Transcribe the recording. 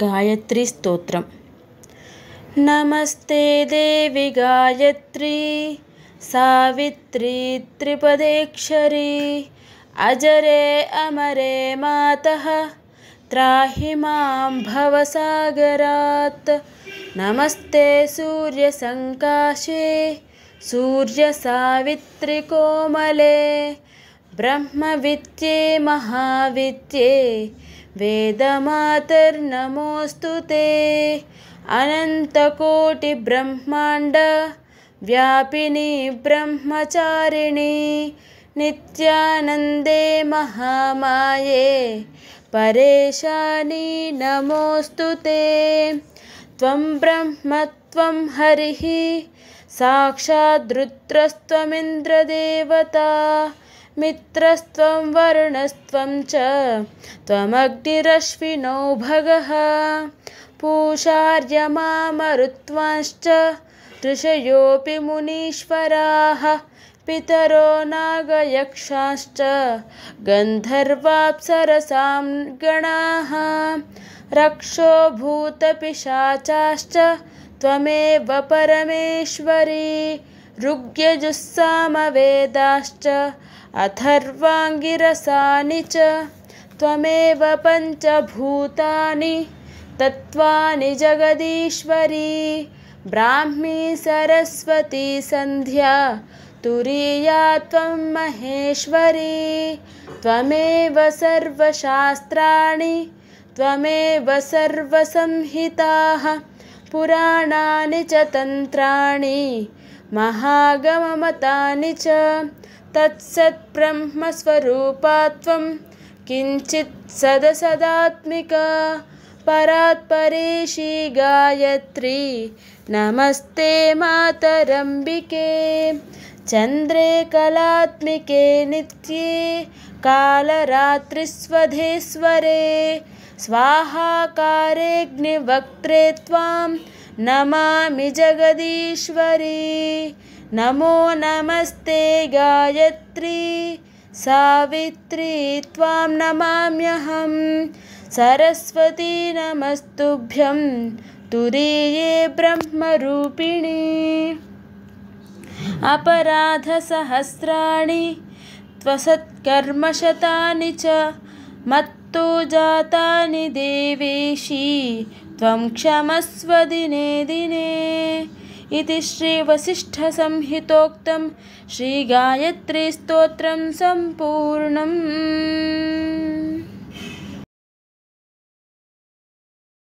गायत्री स्तोत्रम् नमस्ते देवी गायत्री सावित्री त्रिपदेक्षरी अजरे अमरे मातः त्राहि मां भवसागरात् नमस्ते सूर्यसङ्काशे सूर्यसावित्रिकोमले ब्रह्मविद्ये महाविद्ये वेदमातर्नमोऽस्तु ते व्यापिनी ब्रह्मचारिणी नित्यानन्दे महामाये परेशानी नमोऽस्तु ते त्वं ब्रह्म त्वं हरिः साक्षाद्रुत्रस्त्वमिन्द्रदेवता मित्रस्त्वं वरुणस्त्वं च त्वमग्निरश्विनौ भगः पूषार्यमा मामरुत्वांश्च ऋषयोऽपि मुनीश्वराः पितरो नागयक्षांश्च गन्धर्वाप्सरसां गणाः रक्षो भूतपिशाचाश्च त्वमेव परमेश्वरी ऋग्यजुस्सामवेदाश्च अथर्वाङ्गिरसानि च त्वमेव पञ्चभूतानि तत्त्वानि जगदीश्वरी ब्राह्मी सरस्वती सन्ध्या तुरीया त्वं महेश्वरी त्वमेव सर्वशास्त्राणि त्वमेव सर्वसंहिताः पुराणानि च तन्त्राणि महागममतानि च तत्सत् ब्रह्मस्वरूपा त्वं किञ्चित् सदसदात्मिका परात्परेशी गायत्री नमस्ते मातरम्बिके चन्द्रे कलात्मिके नित्ये कालरात्रिस्वधेश्वरे स्वाहाकारेऽग्निवक्त्रे त्वां नमामि जगदीश्वरी नमो नमस्ते गायत्री सावित्री त्वां नमाम्यहं सरस्वती नमस्तुभ्यं तुरीये ब्रह्मरूपिणी अपराधसहस्राणि त्वसत्कर्मशतानि च मत्तो जातानि देवेशी त्वं क्षमस्व दिने दिने इति श्रीवसिष्ठसंहितोक्तं श्रीगायत्रीस्तोत्रं सम्पूर्णम्